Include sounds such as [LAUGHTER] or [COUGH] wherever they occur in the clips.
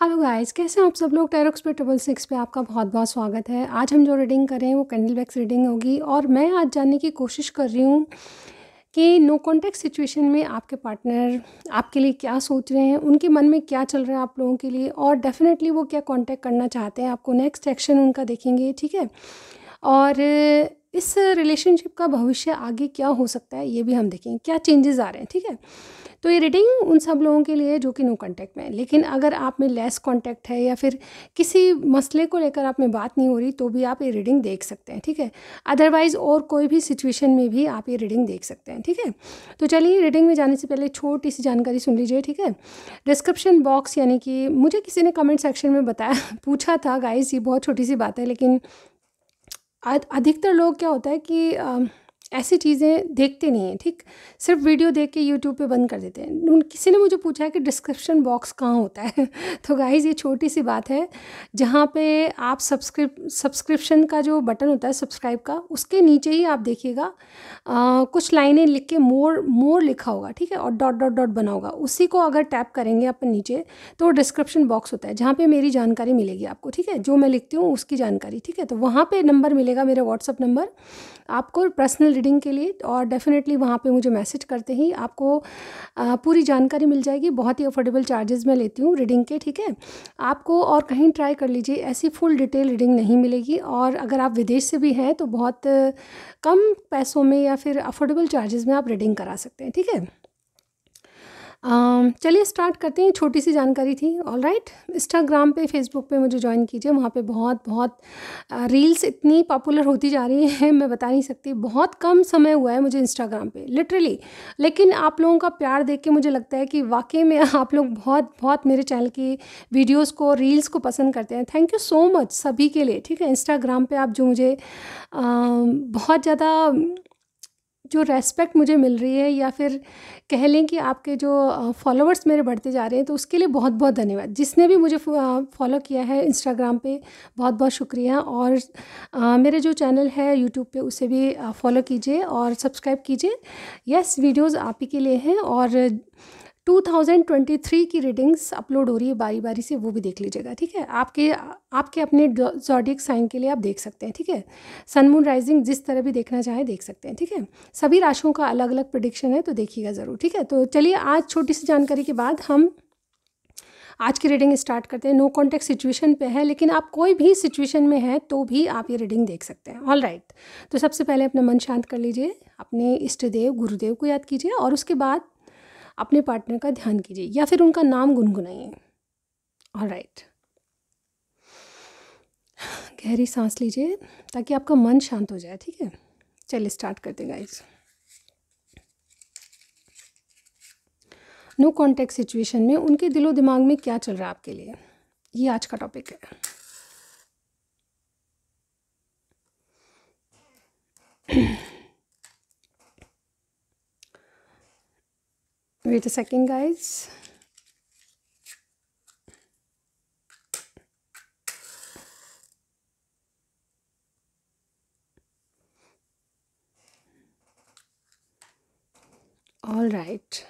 Hello guys कैसे हैं आप सब लोग टेरोक्स पे ट्रिपल सिक्स पे आपका बहुत बहुत स्वागत है आज हम जो रीडिंग कर रहे हैं वो कैंडल वैक्स रीडिंग होगी और मैं आज जानने की कोशिश कर रही हूँ कि नो कॉन्टैक्ट सिचुएशन में आपके पार्टनर आपके लिए क्या सोच रहे हैं उनके मन में क्या चल रहा है आप लोगों के लिए और डेफिनेटली वो क्या कॉन्टैक्ट करना चाहते हैं आपको नेक्स्ट एक्शन उनका देखेंगे ठीक है और इस रिलेशनशिप का भविष्य आगे क्या हो सकता है ये भी हम देखेंगे क्या चेंजेस आ रहे हैं ठीक है तो ये रीडिंग उन सब लोगों के लिए जो कि नो कॉन्टैक्ट में है लेकिन अगर आप में लेस कॉन्टैक्ट है या फिर किसी मसले को लेकर आप में बात नहीं हो रही तो भी आप ये रीडिंग देख सकते हैं ठीक है अदरवाइज़ और कोई भी सिचुएशन में भी आप ये रीडिंग देख सकते हैं ठीक है तो चलिए रीडिंग में जाने से पहले छोटी सी जानकारी सुन लीजिए ठीक है डिस्क्रिप्शन बॉक्स यानी कि मुझे किसी ने कमेंट सेक्शन में बताया [LAUGHS] पूछा था गाइज ये बहुत छोटी सी बात है लेकिन अधिकतर लोग क्या होता है कि ऐसी चीज़ें देखते नहीं हैं ठीक सिर्फ वीडियो देख के यूट्यूब पे बंद कर देते हैं उन किसी ने मुझे पूछा है कि डिस्क्रिप्शन बॉक्स कहाँ होता है [LAUGHS] तो गाइज़ ये छोटी सी बात है जहाँ पे आप सब्सक्रिप सब्सक्रिप्शन का जो बटन होता है सब्सक्राइब का उसके नीचे ही आप देखिएगा कुछ लाइनें लिख के मोर मोर लिखा होगा ठीक है और डॉट डॉट डॉट बना होगा उसी को अगर टैप करेंगे अपन नीचे तो डिस्क्रिप्शन बॉक्स होता है जहाँ पर मेरी जानकारी मिलेगी आपको ठीक है जो मैं लिखती हूँ उसकी जानकारी ठीक है तो वहाँ पर नंबर मिलेगा मेरा व्हाट्सअप नंबर आपको पर्सनल रीडिंग के लिए और डेफ़िनेटली वहाँ पे मुझे मैसेज करते ही आपको पूरी जानकारी मिल जाएगी बहुत ही अफोर्डेबल चार्जेस मैं लेती हूँ रीडिंग के ठीक है आपको और कहीं ट्राई कर लीजिए ऐसी फुल डिटेल रीडिंग नहीं मिलेगी और अगर आप विदेश से भी हैं तो बहुत कम पैसों में या फिर अफोर्डेबल चार्जेस में आप रीडिंग करा सकते हैं ठीक है Um, चलिए स्टार्ट करते हैं छोटी सी जानकारी थी ऑल राइट इंस्टाग्राम पे फेसबुक पे मुझे ज्वाइन कीजिए वहाँ पे बहुत बहुत रील्स इतनी पॉपुलर होती जा रही हैं मैं बता नहीं सकती बहुत कम समय हुआ है मुझे इंस्टाग्राम पे लिटरली लेकिन आप लोगों का प्यार देख के मुझे लगता है कि वाकई में आप लोग बहुत बहुत मेरे चैनल की वीडियोस को रील्स को पसंद करते हैं थैंक यू सो मच सभी के लिए ठीक है इंस्टाग्राम पर आप जो मुझे आ, बहुत ज़्यादा जो रेस्पेक्ट मुझे मिल रही है या फिर कह लें कि आपके जो फॉलोअर्स मेरे बढ़ते जा रहे हैं तो उसके लिए बहुत बहुत धन्यवाद जिसने भी मुझे फॉलो किया है इंस्टाग्राम पे बहुत बहुत शुक्रिया और आ, मेरे जो चैनल है यूट्यूब पे उसे भी फॉलो कीजिए और सब्सक्राइब कीजिए यस वीडियोज़ आप ही के लिए हैं और 2023 की रीडिंग्स अपलोड हो रही है बारी बारी से वो भी देख लीजिएगा ठीक है आपके आपके अपने जॉडिक साइन के लिए आप देख सकते हैं ठीक है सनमून राइजिंग जिस तरह भी देखना चाहें देख सकते हैं ठीक है सभी राशियों का अलग अलग प्रडिक्शन है तो देखिएगा ज़रूर ठीक है तो चलिए आज छोटी सी जानकारी के बाद हम आज की रीडिंग स्टार्ट करते हैं नो कॉन्टेक्ट सिचुएशन पे है लेकिन आप कोई भी सिचुएशन में हैं तो भी आप ये रीडिंग देख सकते हैं ऑल राइट right. तो सबसे पहले अपना मन शांत कर लीजिए अपने इष्ट देव गुरुदेव को याद कीजिए और उसके बाद अपने पार्टनर का ध्यान कीजिए या फिर उनका नाम गुनगुनाइए और राइट गहरी सांस लीजिए ताकि आपका मन शांत हो जाए ठीक है चलिए स्टार्ट करते गाइस नो कॉन्टेक्ट सिचुएशन में उनके दिलो दिमाग में क्या चल रहा है आपके लिए ये आज का टॉपिक है wait a second guys all right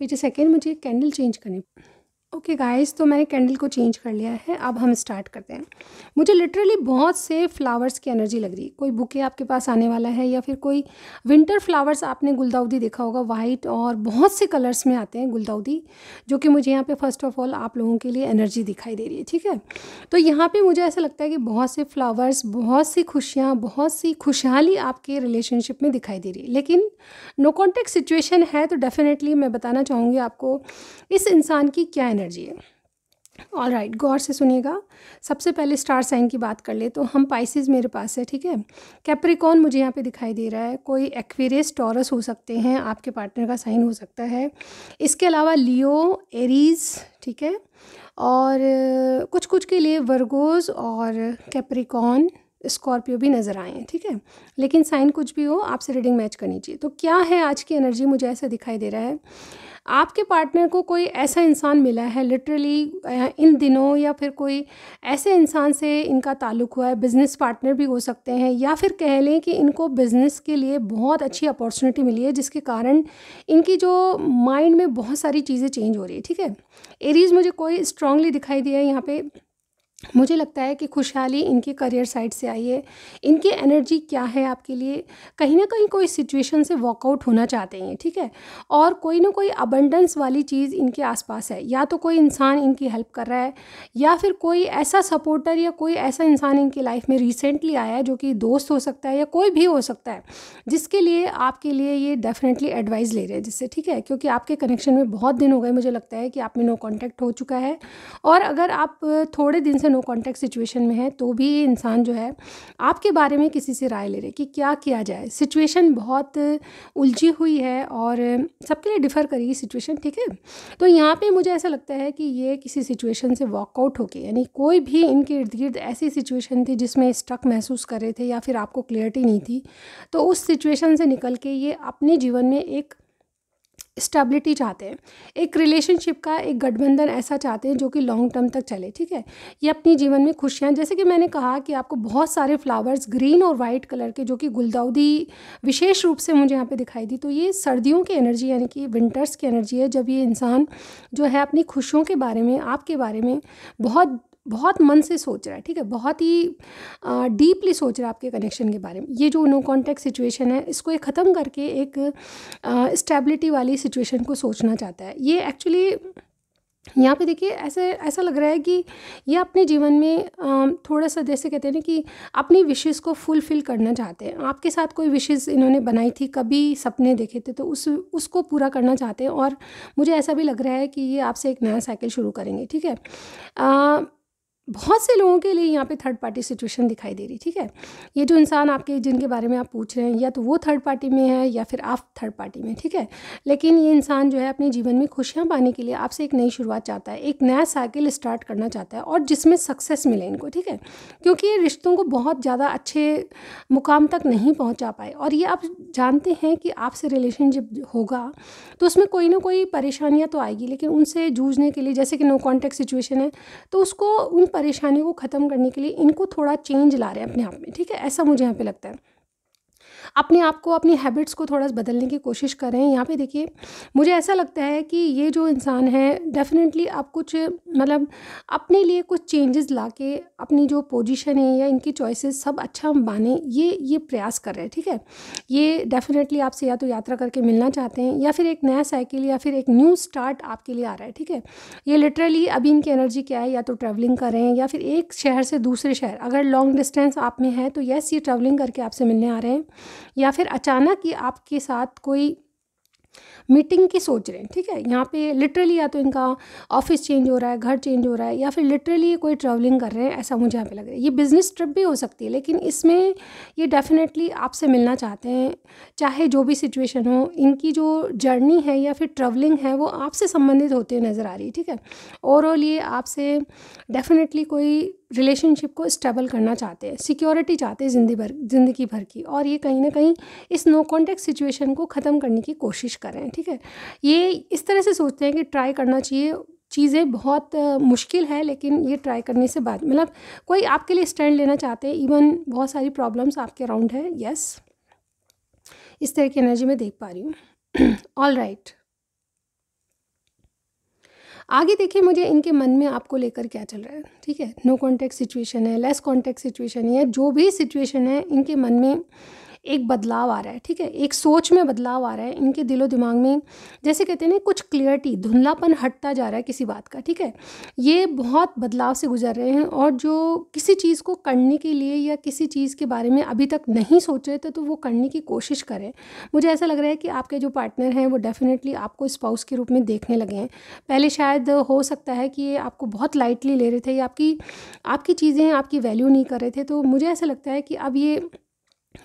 wait a second मुझे कैंडल चेंज करनी ओके okay गाइस तो मैंने कैंडल को चेंज कर लिया है अब हम स्टार्ट करते हैं मुझे लिटरली बहुत से फ्लावर्स की एनर्जी लग रही है कोई बुके आपके पास आने वाला है या फिर कोई विंटर फ्लावर्स आपने गुलदाउदी देखा होगा वाइट और बहुत से कलर्स में आते हैं गुलदाउदी जो कि मुझे यहाँ पे फर्स्ट ऑफ ऑल आप लोगों के लिए एनर्जी दिखाई दे रही है ठीक है तो यहाँ पर मुझे ऐसा लगता है कि बहुत से फ्लावर्स बहुत सी खुशियाँ बहुत सी खुशहाली आपके रिलेशनशिप में दिखाई दे रही है लेकिन नो कॉन्टेक्ट सिचुएशन है तो डेफ़िनेटली मैं बताना चाहूँगी आपको इस इंसान की क्या एनर्जी एनर्जी है ऑल राइट right, गौर से सुनिएगा सबसे पहले स्टार साइन की बात कर ले तो हम पाइसिस मेरे पास है ठीक है कैप्रिकॉन मुझे यहाँ पे दिखाई दे रहा है कोई एक्वेरियस टॉरस हो सकते हैं आपके पार्टनर का साइन हो सकता है इसके अलावा लियो एरीज ठीक है और कुछ कुछ के लिए वर्गोज और कैप्रिकॉन स्कॉर्पियो भी नज़र आए ठीक है लेकिन साइन कुछ भी हो आपसे रीडिंग मैच करनी चाहिए तो क्या है आज की एनर्जी मुझे ऐसा दिखाई दे रहा है आपके पार्टनर को कोई ऐसा इंसान मिला है लिटरली इन दिनों या फिर कोई ऐसे इंसान से इनका ताल्लुक हुआ है बिज़नेस पार्टनर भी हो सकते हैं या फिर कह लें कि इनको बिज़नेस के लिए बहुत अच्छी अपॉर्चुनिटी मिली है जिसके कारण इनकी जो माइंड में बहुत सारी चीज़ें चेंज हो रही है ठीक है एरीज़ मुझे कोई स्ट्रांगली दिखाई दिया है यहाँ पर मुझे लगता है कि खुशहाली इनके करियर साइड से आई है इनकी एनर्जी क्या है आपके लिए कहीं ना कहीं कोई सिचुएशन से वॉकआउट होना चाहते हैं ठीक है और कोई ना कोई अबंडेंस वाली चीज़ इनके आसपास है या तो कोई इंसान इनकी हेल्प कर रहा है या फिर कोई ऐसा सपोर्टर या कोई ऐसा इंसान इनकी लाइफ में रिसेंटली आया है जो कि दोस्त हो सकता है या कोई भी हो सकता है जिसके लिए आपके लिए ये डेफिनेटली एडवाइस ले रहे हैं जिससे ठीक है क्योंकि आपके कनेक्शन में बहुत दिन हो गए मुझे लगता है कि आप में नो कॉन्टैक्ट हो चुका है और अगर आप थोड़े दिन से नो कॉन्टैक्ट सिचुएशन में है तो भी इंसान जो है आपके बारे में किसी से राय ले रहे कि क्या किया जाए सिचुएशन बहुत उलझी हुई है और सबके लिए डिफ़र करेगी सिचुएशन ठीक है तो यहाँ पे मुझे ऐसा लगता है कि ये किसी सिचुएशन से वॉकआउट होके यानी कोई भी इनके इर्द गिर्द ऐसी सिचुएशन थी जिसमें स्ट्रक महसूस कर रहे थे या फिर आपको क्लियरिटी नहीं थी तो उस सिचुएशन से निकल के ये अपने जीवन में एक स्टेबिलिटी चाहते हैं एक रिलेशनशिप का एक गठबंधन ऐसा चाहते हैं जो कि लॉन्ग टर्म तक चले ठीक है ये अपनी जीवन में खुशियाँ जैसे कि मैंने कहा कि आपको बहुत सारे फ्लावर्स ग्रीन और वाइट कलर के जो कि गुलदाउदी विशेष रूप से मुझे यहाँ पे दिखाई दी तो ये सर्दियों की एनर्जी यानी कि विंटर्स की एनर्जी है जब ये इंसान जो है अपनी खुशियों के बारे में आपके बारे में बहुत बहुत मन से सोच रहा है ठीक है बहुत ही डीपली सोच रहा है आपके कनेक्शन के बारे में ये जो नो कॉन्टैक्ट सिचुएशन है इसको ये ख़त्म करके एक स्टेबिलिटी वाली सिचुएशन को सोचना चाहता है ये एक्चुअली यहाँ पे देखिए ऐसे ऐसा लग रहा है कि ये अपने जीवन में थोड़ा सा जैसे कहते हैं ना कि अपनी विशेज़ को फुलफ़िल करना चाहते हैं आपके साथ कोई विशेज़ इन्होंने बनाई थी कभी सपने देखे थे तो उस उसको पूरा करना चाहते हैं और मुझे ऐसा भी लग रहा है कि ये आपसे एक नया साइकिल शुरू करेंगे ठीक है बहुत से लोगों के लिए यहाँ पे थर्ड पार्टी सिचुएशन दिखाई दे रही ठीक है ये जो इंसान आपके जिनके बारे में आप पूछ रहे हैं या तो वो थर्ड पार्टी में है या फिर आप थर्ड पार्टी में ठीक है लेकिन ये इंसान जो है अपने जीवन में खुशियाँ पाने के लिए आपसे एक नई शुरुआत चाहता है एक नया साइकिल स्टार्ट करना चाहता है और जिसमें सक्सेस मिले इनको ठीक है क्योंकि ये रिश्तों को बहुत ज़्यादा अच्छे मुकाम तक नहीं पहुँचा पाए और ये आप जानते हैं कि आपसे रिलेशनशिप होगा तो उसमें कोई ना कोई परेशानियाँ तो आएगी लेकिन उनसे जूझने के लिए जैसे कि नो कॉन्टेक्ट सिचुएशन है तो उसको उन परेशानियों को ख़त्म करने के लिए इनको थोड़ा चेंज ला रहे हैं अपने आप में ठीक है ऐसा मुझे यहाँ पे लगता है अपने आप को अपनी हैबिट्स को थोड़ा सा बदलने की कोशिश करें यहाँ पे देखिए मुझे ऐसा लगता है कि ये जो इंसान है डेफिनेटली आप कुछ मतलब अपने लिए कुछ चेंजेस ला के अपनी जो पोजिशन है या इनकी चॉइसेस सब अच्छा हम बाने ये ये प्रयास कर रहे हैं ठीक है ये डेफिनेटली आपसे या तो यात्रा करके मिलना चाहते हैं या फिर एक नया साइकिल या फिर एक न्यू स्टार्ट आपके लिए आ रहा है ठीक है ये लिटरली अभी इनकी एनर्जी क्या है या तो ट्रैवलिंग करें या फिर एक शहर से दूसरे शहर अगर लॉन्ग डिस्टेंस आप में है तो येस ये ट्रैवलिंग करके आपसे मिलने आ रहे हैं या फिर अचानक ही आपके साथ कोई मीटिंग की सोच रहे हैं ठीक है यहाँ पे लिटरली या तो इनका ऑफिस चेंज हो रहा है घर चेंज हो रहा है या फिर लिटरली कोई ट्रैवलिंग कर रहे हैं ऐसा मुझे यहाँ पे लग रहा है ये बिज़नेस ट्रिप भी हो सकती है लेकिन इसमें ये डेफिनेटली आपसे मिलना चाहते हैं चाहे जो भी सिचुएशन हो इनकी जो जर्नी है या फिर ट्रैवलिंग है वो आपसे संबंधित होते हुए नज़र आ रही है ठीक है ओवरऑल ये आपसे डेफिनेटली कोई रिलेशनशिप को स्टेबल करना चाहते हैं सिक्योरिटी चाहते हैं जिंदगी भर जिंदगी भर की और ये कहीं ना कहीं इस नो कॉन्टेक्ट सिचुएशन को ख़त्म करने की कोशिश करें ठीक है ये इस तरह से सोचते हैं कि ट्राई करना चाहिए चीज़ें बहुत मुश्किल है लेकिन ये ट्राई करने से बाद मतलब कोई आपके लिए स्टैंड लेना चाहते हैं इवन बहुत सारी प्रॉब्लम्स आपके अराउंड है यस इस तरह की एनर्जी मैं देख पा रही हूँ ऑल [CLEARS THROAT] राइट right. आगे देखिए मुझे इनके मन में आपको लेकर क्या चल रहा है ठीक है नो कॉन्टैक्ट सिचुएशन है लेस कॉन्टैक्ट सिचुएशन है जो भी सिचुएशन है इनके मन में एक बदलाव आ रहा है ठीक है एक सोच में बदलाव आ रहा है इनके दिलो दिमाग में जैसे कहते हैं ना कुछ क्लियरिटी धुंधलापन हटता जा रहा है किसी बात का ठीक है ये बहुत बदलाव से गुजर रहे हैं और जो किसी चीज़ को करने के लिए या किसी चीज़ के बारे में अभी तक नहीं सोच रहे थे तो वो करने की कोशिश करें मुझे ऐसा लग रहा है कि आपके जो पार्टनर हैं वो डेफिनेटली आपको स्पाउस के रूप में देखने लगे हैं पहले शायद हो सकता है कि ये आपको बहुत लाइटली ले रहे थे या आपकी आपकी चीज़ें आपकी वैल्यू नहीं कर रहे थे तो मुझे ऐसा लगता है कि अब ये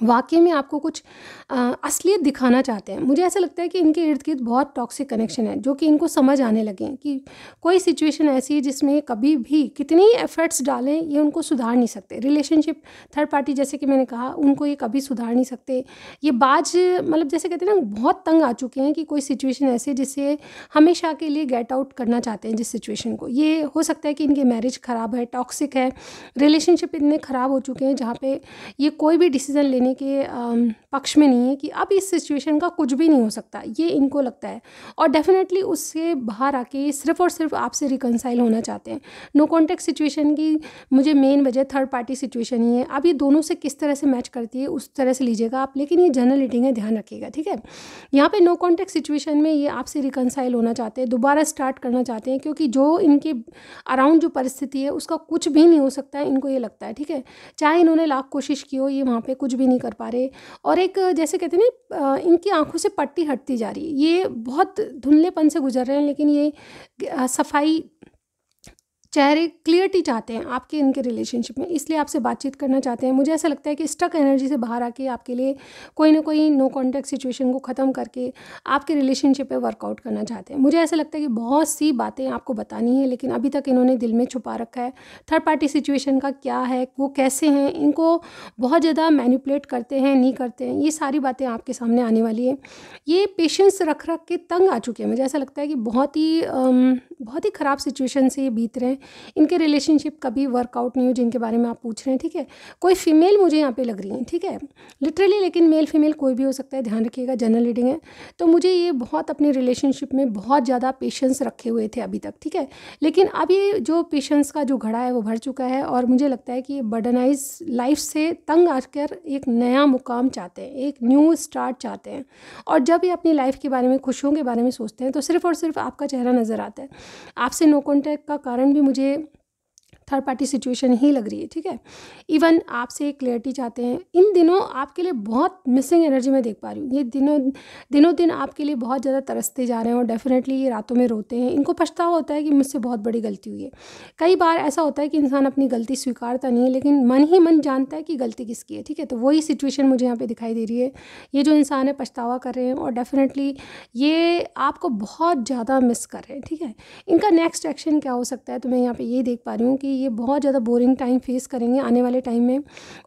वाक्य में आपको कुछ असलियत दिखाना चाहते हैं मुझे ऐसा लगता है कि इनके इर्द गिर्द बहुत टॉक्सिक कनेक्शन है जो कि इनको समझ आने लगे कि कोई सिचुएशन ऐसी है जिसमें कभी भी कितने ही एफर्ट्स डालें ये उनको सुधार नहीं सकते रिलेशनशिप थर्ड पार्टी जैसे कि मैंने कहा उनको ये कभी सुधार नहीं सकते ये बाज मतलब जैसे कहते हैं ना बहुत तंग आ चुके हैं कि कोई सिचुएशन ऐसी जिससे हमेशा के लिए गेट आउट करना चाहते हैं जिस सिचुएशन को ये हो सकता है कि इनके मैरिज ख़राब है टॉक्सिक है रिलेशनशिप इतने ख़राब हो चुके हैं जहाँ पर ये कोई भी डिसीज़न लेने लेने के पक्ष में नहीं है कि अब इस सिचुएशन का कुछ भी नहीं हो सकता ये इनको लगता है और डेफिनेटली उससे बाहर आके सिर्फ और सिर्फ आपसे रिकनसाइल होना चाहते हैं नो कॉन्टेक्ट सिचुएशन की मुझे मेन वजह थर्ड पार्टी सिचुएशन ही है अब ये दोनों से किस तरह से मैच करती है उस तरह से लीजिएगा आप लेकिन ये जनरल रीडिंग है ध्यान रखिएगा ठीक है यहाँ पर नो कॉन्टेक्ट सिचुएशन में ये आपसे रिकनसाइल होना चाहते हैं दोबारा स्टार्ट करना चाहते हैं क्योंकि जो इनके अराउंड जो परिस्थिति है उसका कुछ भी नहीं हो सकता है इनको ये लगता है ठीक है चाहे इन्होंने लाख कोशिश की हो ये वहाँ पर कुछ भी नहीं कर पा रहे और एक जैसे कहते हैं ना इनकी आंखों से पट्टी हटती जा रही है ये बहुत धुंधलेपन से गुजर रहे हैं लेकिन ये सफाई चेहरे क्लियरिटी चाहते हैं आपके इनके रिलेशनशिप में इसलिए आपसे बातचीत करना चाहते हैं मुझे ऐसा लगता है कि स्टक एनर्जी से बाहर आके आपके लिए कोई ना कोई नो कॉन्टैक्ट सिचुएशन को ख़त्म करके आपके रिलेशनशिप पे वर्कआउट करना चाहते हैं मुझे ऐसा लगता है कि बहुत सी बातें आपको बतानी है लेकिन अभी तक इन्होंने दिल में छुपा रखा है थर्ड पार्टी सिचुएशन का क्या है वो कैसे हैं इनको बहुत ज़्यादा मैनिपुलेट करते हैं नहीं करते हैं ये सारी बातें आपके सामने आने वाली है ये पेशेंस रख रख के तंग आ चुके हैं मुझे ऐसा लगता है कि बहुत ही बहुत ही ख़राब सिचुएशन से ये बीत रहे हैं इनके रिलेशनशिप कभी वर्कआउट नहीं हो जिनके बारे में आप पूछ रहे हैं ठीक है कोई फीमेल मुझे यहाँ पे लग रही है ठीक है लिटरली लेकिन मेल फीमेल कोई भी हो सकता है ध्यान रखिएगा जनरल रीडिंग है तो मुझे ये बहुत अपने रिलेशनशिप में बहुत ज़्यादा पेशेंस रखे हुए थे अभी तक ठीक है लेकिन अब ये जो पेशेंस का जो घड़ा है वो भर चुका है और मुझे लगता है कि ये बर्डनाइज लाइफ से तंग आकर एक नया मुकाम चाहते हैं एक न्यू स्टार्ट चाहते हैं और जब ये अपनी लाइफ के बारे में खुशियों के बारे में सोचते हैं तो सिर्फ और सिर्फ आपका चेहरा नज़र आता है आपसे नो कॉन्टैक्ट का कारण भी मुझे मुझे थर्ड पार्टी सिचुएशन ही लग रही है ठीक है इवन आपसे क्लियरिटी चाहते हैं इन दिनों आपके लिए बहुत मिसिंग एनर्जी मैं देख पा रही हूँ ये दिनों दिनों दिन आपके लिए बहुत ज़्यादा तरसते जा रहे हैं और डेफिनेटली ये रातों में रोते हैं इनको पछतावा होता है कि मुझसे बहुत बड़ी गलती हुई है कई बार ऐसा होता है कि इंसान अपनी गलती स्वीकारता नहीं है लेकिन मन ही मन जानता है कि गलती किसकी है ठीक है तो वही सिचुएशन मुझे यहाँ पर दिखाई दे रही है ये जो इंसान है पछतावा कर रहे हैं और डेफिनेटली ये आपको बहुत ज़्यादा मिस कर रहे हैं ठीक है इनका नेक्स्ट एक्शन क्या हो सकता है तो मैं यहाँ पर ये देख पा रही हूँ कि ये बहुत ज़्यादा बोरिंग टाइम फेस करेंगे आने वाले टाइम में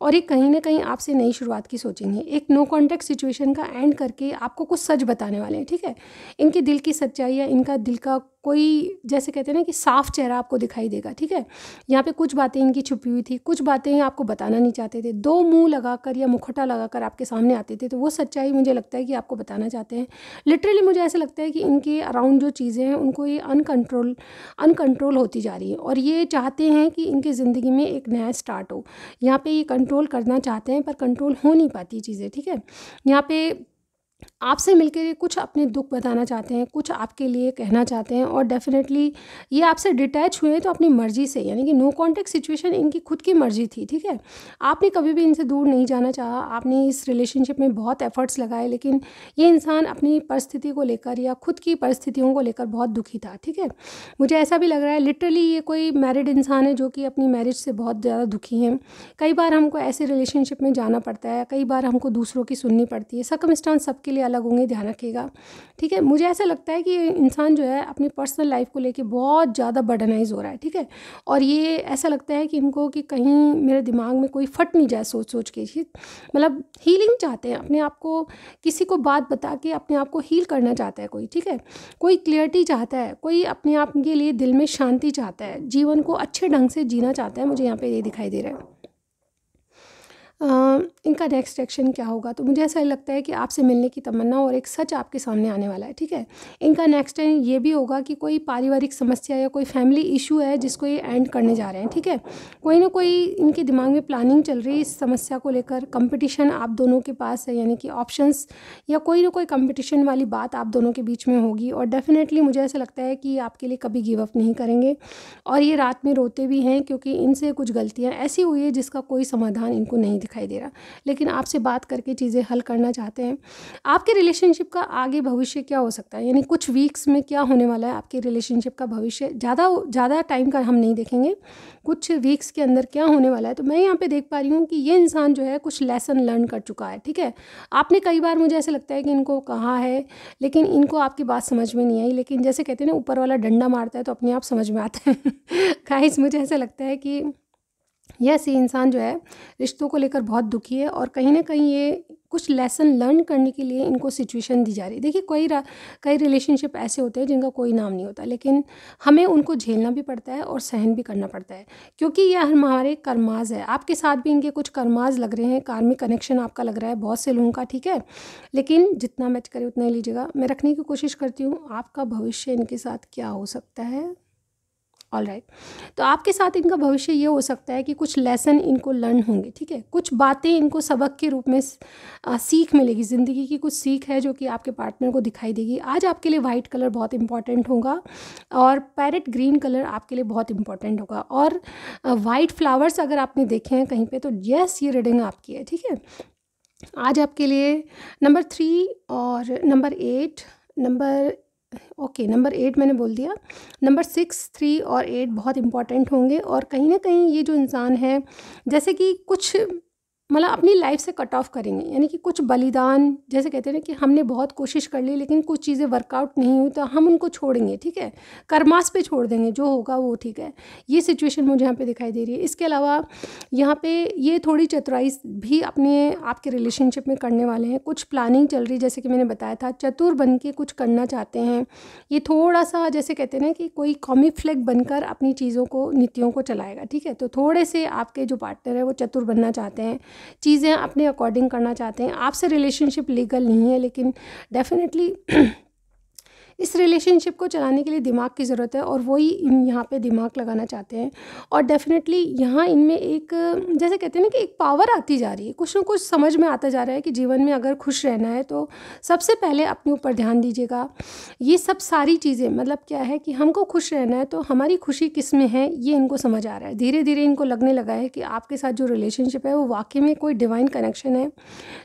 और ये कहीं ना कहीं आपसे नई शुरुआत की सोचेंगे एक नो कॉन्टैक्ट सिचुएशन का एंड करके आपको कुछ सच बताने वाले हैं ठीक है इनके दिल की सच्चाई या इनका दिल का कोई जैसे कहते हैं ना कि साफ चेहरा आपको दिखाई देगा ठीक है यहाँ पे कुछ बातें इनकी छुपी हुई थी कुछ बातें आपको बताना नहीं चाहते थे दो मुंह लगाकर या मुखटा लगाकर आपके सामने आते थे तो वो सच्चाई मुझे लगता है कि आपको बताना चाहते हैं लिटरली मुझे ऐसा लगता है कि इनके अराउंड जो चीज़ें हैं उनको ये अनकंट्रोल अनकंट्रोल होती जा रही है और ये चाहते हैं कि इनकी ज़िंदगी में एक नया स्टार्ट हो यहाँ पर ये कंट्रोल करना चाहते हैं पर कंट्रोल हो नहीं पाती चीज़ें ठीक है यहाँ पर आपसे मिलकर कुछ अपने दुख बताना चाहते हैं कुछ आपके लिए कहना चाहते हैं और डेफिनेटली ये आपसे डिटैच हुए हैं तो अपनी मर्ज़ी से यानी कि नो कॉन्टेक्ट सिचुएशन इनकी खुद की मर्ज़ी थी ठीक है आपने कभी भी इनसे दूर नहीं जाना चाहा आपने इस रिलेशनशिप में बहुत एफर्ट्स लगाए लेकिन ये इंसान अपनी परिस्थिति को लेकर या खुद की परिस्थितियों को लेकर बहुत दुखी था ठीक है मुझे ऐसा भी लग रहा है लिटरली ये कोई मैरिड इंसान है जो कि अपनी मैरिज से बहुत ज़्यादा दुखी हैं कई बार हमको ऐसे रिलेशनशिप में जाना पड़ता है कई बार हमको दूसरों की सुननी पड़ती है सकमस्टांस सब सबके लिए अलग होंगे ध्यान रखिएगा ठीक है मुझे ऐसा लगता है कि इंसान जो है अपनी पर्सनल लाइफ को लेके बहुत ज़्यादा बर्डनाइज हो रहा है ठीक है और ये ऐसा लगता है कि इनको कि कहीं मेरे दिमाग में कोई फट नहीं जाए सोच सोच के मतलब हीलिंग चाहते हैं अपने आप को किसी को बात बता के अपने आप को हील करना चाहता है कोई ठीक है कोई क्लियरिटी चाहता है कोई अपने आप के लिए दिल में शांति चाहता है जीवन को अच्छे ढंग से जीना चाहता है मुझे यहाँ पे ये दिखाई दे रहा है इनका नेक्स्ट एक्शन क्या होगा तो मुझे ऐसा लगता है कि आपसे मिलने की तमन्ना और एक सच आपके सामने आने वाला है ठीक है इनका नेक्स्ट ये भी होगा कि कोई पारिवारिक समस्या या कोई फैमिली इशू है जिसको ये एंड करने जा रहे हैं ठीक है कोई ना कोई इनके दिमाग में प्लानिंग चल रही है इस समस्या को लेकर कंपटीशन आप दोनों के पास है यानी कि ऑप्शंस या कोई ना कोई कंपटीशन वाली बात आप दोनों के बीच में होगी और डेफिनेटली मुझे ऐसा लगता है कि आपके लिए कभी गिव अप नहीं करेंगे और ये रात में रोते भी हैं क्योंकि इनसे कुछ गलतियाँ ऐसी हुई है जिसका कोई समाधान इनको नहीं दिखा दिखाई दे रहा लेकिन आपसे बात करके चीज़ें हल करना चाहते हैं आपके रिलेशनशिप का आगे भविष्य क्या हो सकता है यानी कुछ वीक्स में क्या होने वाला है आपके रिलेशनशिप का भविष्य ज़्यादा ज़्यादा टाइम का हम नहीं देखेंगे कुछ वीक्स के अंदर क्या होने वाला है तो मैं यहाँ पर देख पा रही हूँ कि ये इंसान जो है कुछ लेसन लर्न कर चुका है ठीक है आपने कई बार मुझे ऐसा लगता है कि इनको कहा है लेकिन इनको आपकी बात समझ में नहीं आई लेकिन जैसे कहते हैं ना ऊपर वाला डंडा मारता है तो अपने आप समझ में आता है खाइस [LAUGHS] मुझे ऐसा लगता है कि यस yes, ये इंसान जो है रिश्तों को लेकर बहुत दुखी है और कहीं ना कहीं ये कुछ लेसन लर्न करने के लिए इनको सिचुएशन दी जा रही है देखिए कोई कई रिलेशनशिप ऐसे होते हैं जिनका कोई नाम नहीं होता लेकिन हमें उनको झेलना भी पड़ता है और सहन भी करना पड़ता है क्योंकि यह हमारे कर्माज है आपके साथ भी इनके कुछ कर्माज लग रहे हैं कार्मिक कनेक्शन आपका लग रहा है बहुत से लोगों का ठीक है लेकिन जितना मैच करें उतना ही लीजिएगा मैं रखने की कोशिश करती हूँ आपका भविष्य इनके साथ क्या हो सकता है ऑल राइट right. तो आपके साथ इनका भविष्य ये हो सकता है कि कुछ लेसन इनको लर्न होंगे ठीक है कुछ बातें इनको सबक के रूप में सीख मिलेगी ज़िंदगी की कुछ सीख है जो कि आपके पार्टनर को दिखाई देगी आज आपके लिए वाइट कलर बहुत इंपॉर्टेंट होगा और पैरेट ग्रीन कलर आपके लिए बहुत इंपॉर्टेंट होगा और वाइट फ्लावर्स अगर आपने देखे हैं कहीं पर तो येस ये रीडिंग आपकी है ठीक है आज आपके लिए नंबर थ्री और number eight number okay number eight मैंने बोल दिया नंबर सिक्स थ्री और एट बहुत इंपॉर्टेंट होंगे और कहीं ना कहीं ये जो इंसान है जैसे कि कुछ मतलब अपनी लाइफ से कट ऑफ करेंगे यानी कि कुछ बलिदान जैसे कहते हैं कि हमने बहुत कोशिश कर ली लेकिन कुछ चीज़ें वर्कआउट नहीं हुई तो हम उनको छोड़ेंगे ठीक है कर्मास पे छोड़ देंगे जो होगा वो ठीक है ये सिचुएशन मुझे यहाँ पे दिखाई दे रही है इसके अलावा यहाँ पे ये थोड़ी चतुराई भी अपने आपके रिलेशनशिप में करने वाले हैं कुछ प्लानिंग चल रही है जैसे कि मैंने बताया था चतुर बन के कुछ करना चाहते हैं ये थोड़ा सा जैसे कहते हैं ना कि कोई कॉमी फ्लैग बनकर अपनी चीज़ों को नीतियों को चलाएगा ठीक है तो थोड़े से आपके जो पार्टनर है वो चतुर बनना चाहते हैं चीज़ें अपने अकॉर्डिंग करना चाहते हैं आपसे रिलेशनशिप लीगल नहीं है लेकिन डेफिनेटली [CLEARS THROAT] इस रिलेशनशिप को चलाने के लिए दिमाग की ज़रूरत है और वही इन यहाँ पे दिमाग लगाना चाहते हैं और डेफिनेटली यहाँ इनमें एक जैसे कहते हैं ना कि एक पावर आती जा रही है कुछ ना कुछ समझ में आता जा रहा है कि जीवन में अगर खुश रहना है तो सबसे पहले अपने ऊपर ध्यान दीजिएगा ये सब सारी चीज़ें मतलब क्या है कि हमको खुश रहना है तो हमारी खुशी किस में है ये इनको समझ आ रहा है धीरे धीरे इनको लगने लगा है कि आपके साथ जो रिलेशनशिप है वो वाकई में कोई डिवाइन कनेक्शन है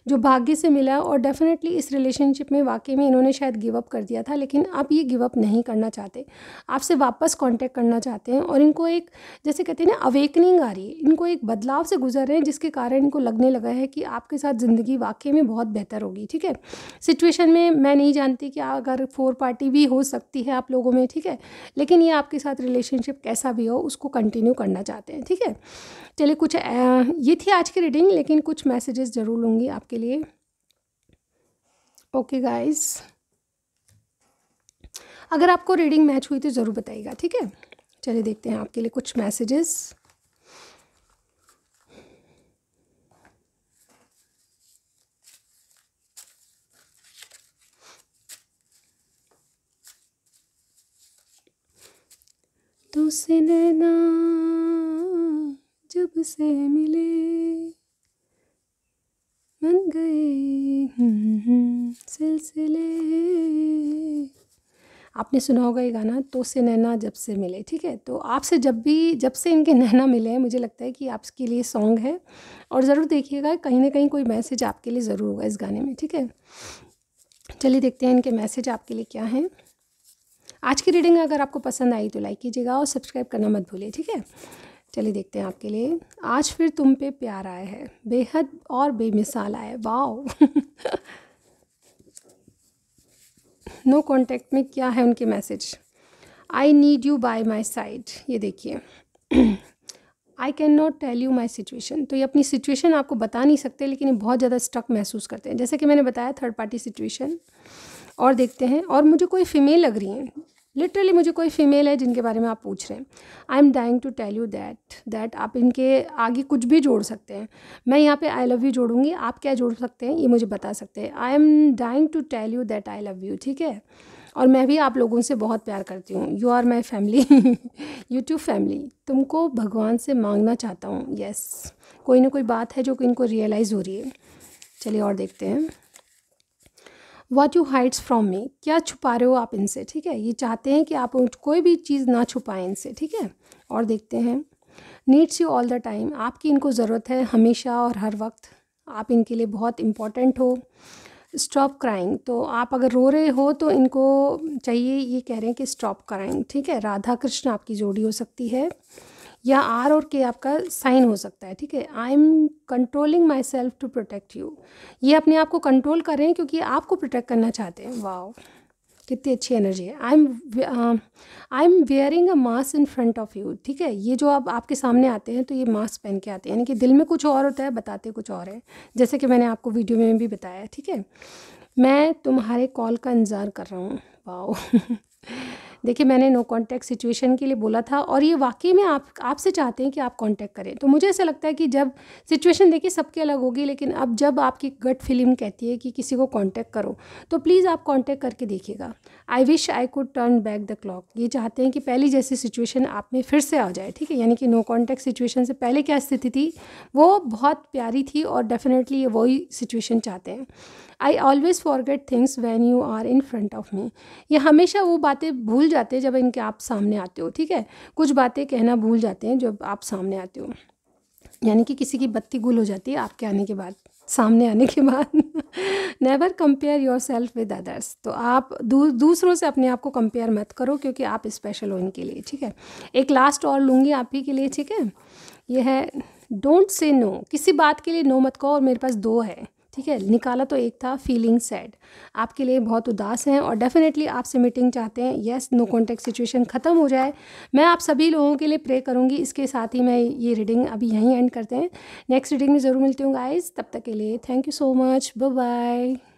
जो भाग्य से मिला और डेफिनेटली इस रिलेशनशिप में वाकई में इन्होंने शायद गिव अप कर दिया था लेकिन लेकिन आप ये गिव अप नहीं करना चाहते आपसे वापस कांटेक्ट करना चाहते हैं और इनको एक जैसे कहते हैं ना अवेकनिंग आ रही है इनको एक बदलाव से गुजर रहे हैं जिसके कारण इनको लगने लगा है कि आपके साथ ज़िंदगी वाकई में बहुत बेहतर होगी ठीक है सिचुएशन में मैं नहीं जानती कि अगर फोर पार्टी भी हो सकती है आप लोगों में ठीक है लेकिन ये आपके साथ रिलेशनशिप कैसा भी हो उसको कंटिन्यू करना चाहते हैं ठीक है चलिए कुछ ये थी आज की रीडिंग लेकिन कुछ मैसेजेस ज़रूर लूँगी आपके लिए ओके गाइज़ अगर आपको रीडिंग मैच हुई तो ज़रूर बताइएगा ठीक है चलिए देखते हैं आपके लिए कुछ मैसेजेस तुसे नैना जब से मिले बन गए सिलसिले आपने सुना होगा ये गाना तो से नैना जब से मिले ठीक है तो आपसे जब भी जब से इनके [LAUGHS] नैना मिले हैं मुझे लगता है कि आपके लिए सॉन्ग है और ज़रूर देखिएगा कहीं ना कहीं कोई मैसेज आपके लिए ज़रूर होगा इस गाने में ठीक है चलिए देखते हैं इनके मैसेज आपके लिए क्या हैं आज की रीडिंग अगर आपको पसंद आई तो लाइक कीजिएगा और सब्सक्राइब करना मत भूलिए ठीक है चलिए देखते हैं आपके लिए आज फिर तुम पे प्यार आया है बेहद और बेमिसाल आया वाओ [LAUGHS] नो कॉन्टेक्ट कॉन्टैक्ट में क्या है उनके message I need you by my side ये देखिए I can not tell you my situation तो ये अपनी सिचुएशन आपको बता नहीं सकते लेकिन ये बहुत ज़्यादा स्टक महसूस करते हैं जैसे कि मैंने बताया थर्ड पार्टी सिचुएशन और देखते हैं और मुझे कोई फीमेल लग रही हैं लिटरली मुझे कोई फीमेल है जिनके बारे में आप पूछ रहे हैं I am dying to tell you that that आप इनके आगे कुछ भी जोड़ सकते हैं मैं यहाँ पे आई लव यू जोड़ूंगी आप क्या जोड़ सकते हैं ये मुझे बता सकते हैं I am dying to tell you that I love you ठीक है और मैं भी आप लोगों से बहुत प्यार करती हूँ you are my family YouTube family तुमको भगवान से मांगना चाहता हूँ यस yes. कोई ना कोई बात है जो कि इनको रियलाइज़ हो रही है चलिए और देखते हैं what you hides from me क्या छुपा रहे हो आप इनसे ठीक है ये चाहते हैं कि आप कोई भी चीज़ ना छुपाएं इनसे ठीक है और देखते हैं needs you all the time आपकी इनको ज़रूरत है हमेशा और हर वक्त आप इनके लिए बहुत इम्पॉर्टेंट हो स्टॉप क्राइंग तो आप अगर रो रहे हो तो इनको चाहिए ये कह रहे हैं कि स्टॉप क्राइंग ठीक है राधा कृष्ण आपकी जोड़ी हो सकती है या आर और के आपका साइन हो सकता है ठीक है I am controlling myself to protect you ये अपने आप को कंट्रोल कर रहे हैं क्योंकि आपको प्रोटेक्ट करना चाहते हैं वाओ कितनी अच्छी एनर्जी है I am I am wearing a mask in front of you ठीक है ये जो आप आपके सामने आते हैं तो ये मास्क पहन के आते हैं यानी कि दिल में कुछ और होता है बताते कुछ और है जैसे कि मैंने आपको वीडियो में भी बताया ठीक है मैं तुम्हारे कॉल का इंतज़ार कर रहा हूँ वाओ [LAUGHS] देखिए मैंने नो कॉन्टैक्ट सिचुएशन के लिए बोला था और ये वाकई में आप आपसे चाहते हैं कि आप कॉन्टैक्ट करें तो मुझे ऐसा लगता है कि जब सिचुएशन देखिए सबके अलग होगी लेकिन अब जब आपकी गट फीलिंग कहती है कि किसी को कॉन्टैक्ट करो तो प्लीज़ आप कॉन्टैक्ट करके देखिएगा I wish I could turn back the clock ये चाहते हैं कि पहली जैसी सिचुएशन आप में फिर से आ जाए ठीक है यानी कि नो कॉन्टैक्ट सिचुएशन से पहले क्या स्थिति थी वो बहुत प्यारी थी और डेफिनेटली ये वही सिचुएशन चाहते हैं I always forget things when you are in front of me ये हमेशा वो बातें भूल जाते हैं जब इनके आप सामने आते हो ठीक है कुछ बातें कहना भूल जाते हैं जब आप सामने आते हो यानी कि किसी की बत्ती गुल हो जाती है आपके आने के बाद सामने आने के बाद never compare yourself with others तो आप दू, दूसरों से अपने आप को कंपेयर मत करो क्योंकि आप स्पेशल हो इनके लिए ठीक है एक लास्ट और लूँगी आप ही के लिए ठीक है यह है डोंट से नो किसी बात के लिए नो मत कहो और मेरे पास दो है ठीक है निकाला तो एक था फीलिंग सैड आपके लिए बहुत उदास हैं और डेफिनेटली आपसे मीटिंग चाहते हैं येस नो कॉन्टेक्ट सिचुएशन ख़त्म हो जाए मैं आप सभी लोगों के लिए प्रे करूँगी इसके साथ ही मैं ये रीडिंग अभी यहीं एंड करते हैं नेक्स्ट रीडिंग में ज़रूर मिलती हूँ गाइज तब तक के लिए thank you so much bye